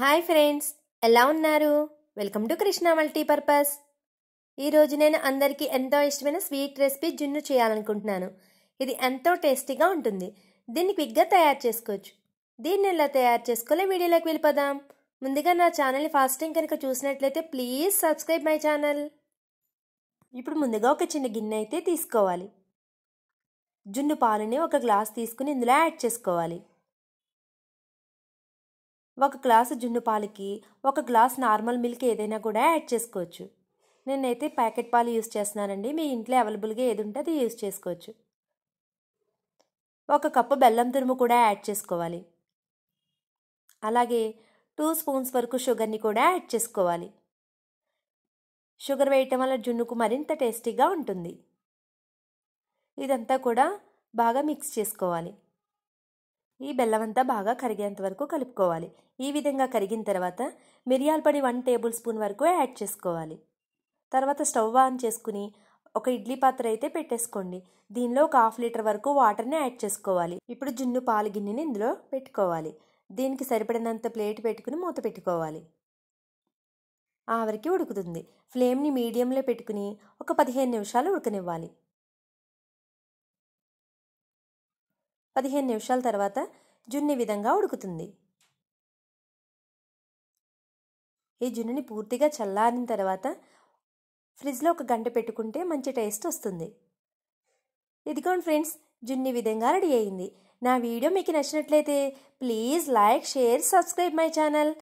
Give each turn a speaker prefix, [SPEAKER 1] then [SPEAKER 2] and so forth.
[SPEAKER 1] hi friends ఎలా ఉన్నారు welcome to Krishna multipurpose ఈరోజు నేను అందరికీ ఎంతో ఇష్టమైన స్వీట్ రెసిపీ జున్ను చేయాలనుకుంటున్నాను ఇది ఎంతో టేస్టీగా ఉంటుంది దీన్ని క్విక్గా తయారు చేసుకోవచ్చు దీన్ని ఎలా తయారు చేసుకోలే వీడియోలోకి వెళ్ళిపోదాం ముందుగా నా ఛానల్ని ఫాస్టింగ్ టైం కనుక చూసినట్లయితే ప్లీజ్ సబ్స్క్రైబ్ మై ఛానల్ ఇప్పుడు ముందుగా ఒక చిన్న గిన్నె అయితే తీసుకోవాలి జున్ను పాలుని ఒక గ్లాస్ తీసుకుని ఇందులో యాడ్ చేసుకోవాలి ఒక గ్లాసు జున్ను పాలకి ఒక గ్లాస్ నార్మల్ మిల్క్ ఏదైనా కూడా యాడ్ చేసుకోవచ్చు నేనైతే ప్యాకెట్ పాలు యూస్ చేస్తున్నానండి మీ ఇంట్లో అవైలబుల్గా ఏది ఉంటే అది యూస్ చేసుకోవచ్చు ఒక కప్పు బెల్లం తురుము కూడా యాడ్ చేసుకోవాలి అలాగే టూ స్పూన్స్ వరకు షుగర్ని కూడా యాడ్ చేసుకోవాలి షుగర్ వేయటం వల్ల జున్నుకు మరింత టేస్టీగా ఉంటుంది ఇదంతా కూడా బాగా మిక్స్ చేసుకోవాలి ఈ బెల్లమంతా బాగా కరిగేంత వరకు కలుపుకోవాలి ఈ విధంగా కరిగిన తర్వాత మిరియాల పొడి వన్ టేబుల్ స్పూన్ వరకు యాడ్ చేసుకోవాలి తర్వాత స్టవ్ ఆన్ చేసుకుని ఒక ఇడ్లీ పాత్ర అయితే పెట్టేసుకోండి దీనిలో ఒక హాఫ్ లీటర్ వరకు వాటర్ని యాడ్ చేసుకోవాలి ఇప్పుడు జున్ను పాలు గిన్నెని ఇందులో పెట్టుకోవాలి దీనికి సరిపడినంత ప్లేట్ పెట్టుకుని మూత పెట్టుకోవాలి ఆవరికి ఉడుకుతుంది ఫ్లేమ్ని మీడియంలో పెట్టుకుని ఒక పదిహేను నిమిషాలు ఉడకనివ్వాలి పదిహేను నిమిషాల తర్వాత జున్ని విధంగా ఉడుకుతుంది ఈ జున్నుని పూర్తిగా చల్లారిన తర్వాత ఫ్రిడ్జ్లో ఒక గంట పెట్టుకుంటే మంచి టేస్ట్ వస్తుంది ఇదిగోండి ఫ్రెండ్స్ జున్ని విధంగా రెడీ అయింది నా వీడియో మీకు నచ్చినట్లయితే please like share subscribe my channel